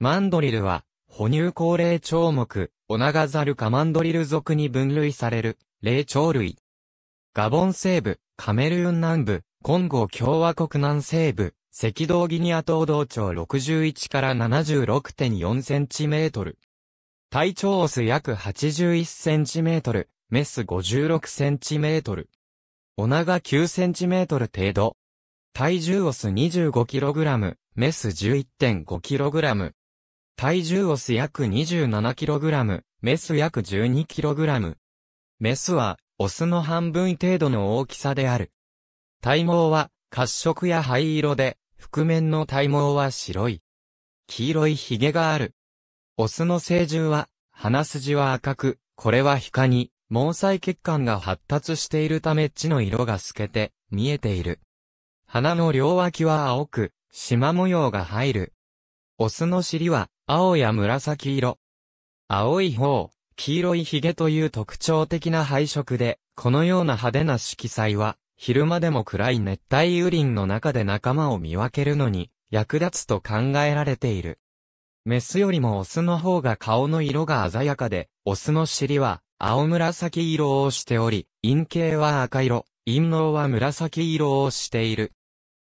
マンドリルは、哺乳高齢鳥目、オナガザルカマンドリル属に分類される、霊鳥類。ガボン西部、カメルーン南部、コンゴ共和国南西部、赤道ギニア東同町61から76.4センチメートル。体長オス約81センチメートル、メス56センチメートル。オナガ9センチメートル程度。体重オス 25kg、メス 11.5kg。体重オス約 27kg、メス約 12kg。メスは、オスの半分程度の大きさである。体毛は、褐色や灰色で、覆面の体毛は白い。黄色い髭がある。オスの成獣は、鼻筋は赤く、これは下に、毛細血管が発達しているため血の色が透けて、見えている。鼻の両脇は青く、縞模様が入る。オスの尻は青や紫色。青い方、黄色い髭という特徴的な配色で、このような派手な色彩は、昼間でも暗い熱帯雨林の中で仲間を見分けるのに、役立つと考えられている。メスよりもオスの方が顔の色が鮮やかで、オスの尻は青紫色をしており、陰茎は赤色、陰嚢は紫色をしている。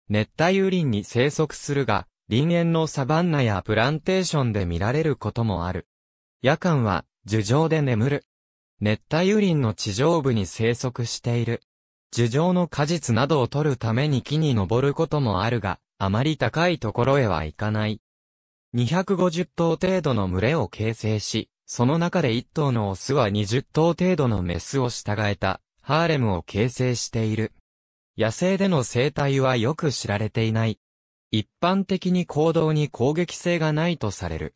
熱帯雨林に生息するが、林園のサバンナやプランテーションで見られることもある。夜間は、樹上で眠る。熱帯雨林の地上部に生息している。樹上の果実などを取るために木に登ることもあるが、あまり高いところへは行かない。250頭程度の群れを形成し、その中で1頭のオスは20頭程度のメスを従えた、ハーレムを形成している。野生での生態はよく知られていない。一般的に行動に攻撃性がないとされる。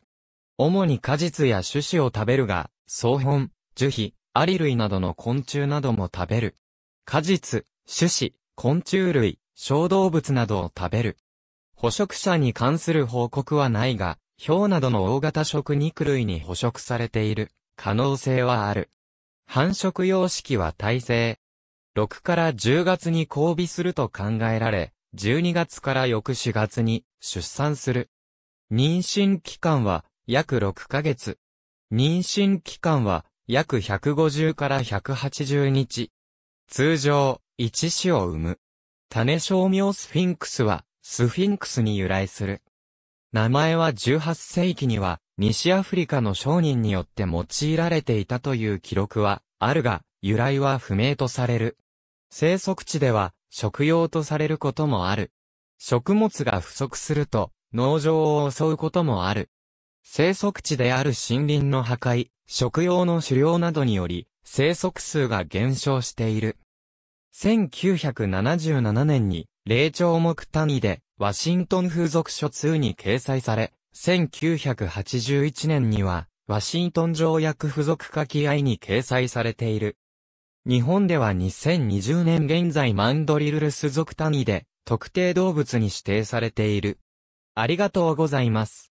主に果実や種子を食べるが、草本、樹皮、アリ類などの昆虫なども食べる。果実、種子、昆虫類、小動物などを食べる。捕食者に関する報告はないが、ウなどの大型食肉類に捕食されている可能性はある。繁殖様式は耐性。6から10月に交尾すると考えられ、12月から翌4月に出産する。妊娠期間は約6ヶ月。妊娠期間は約150から180日。通常、一子を産む。種商名スフィンクスは、スフィンクスに由来する。名前は18世紀には、西アフリカの商人によって用いられていたという記録は、あるが、由来は不明とされる。生息地では、食用とされることもある。食物が不足すると、農場を襲うこともある。生息地である森林の破壊、食用の狩猟などにより、生息数が減少している。1977年に、霊長目単位で、ワシントン風俗書2に掲載され、1981年には、ワシントン条約付属書き合いに掲載されている。日本では2020年現在マンドリルルス属単位で特定動物に指定されている。ありがとうございます。